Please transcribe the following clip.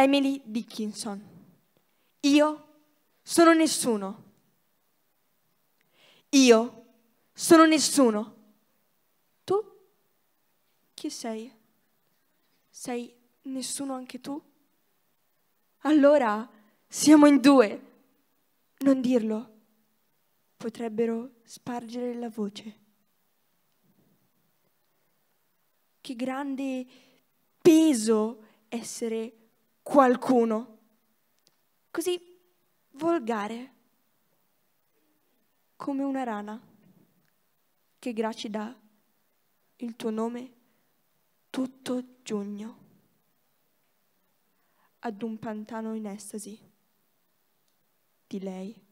Emily Dickinson. Io sono nessuno. Io sono nessuno. Tu chi sei? Sei nessuno anche tu? Allora siamo in due. Non dirlo. Potrebbero spargere la voce. Che grande peso essere qualcuno. Così volgare, come una rana che gracida il tuo nome tutto giugno ad un pantano in estasi di lei.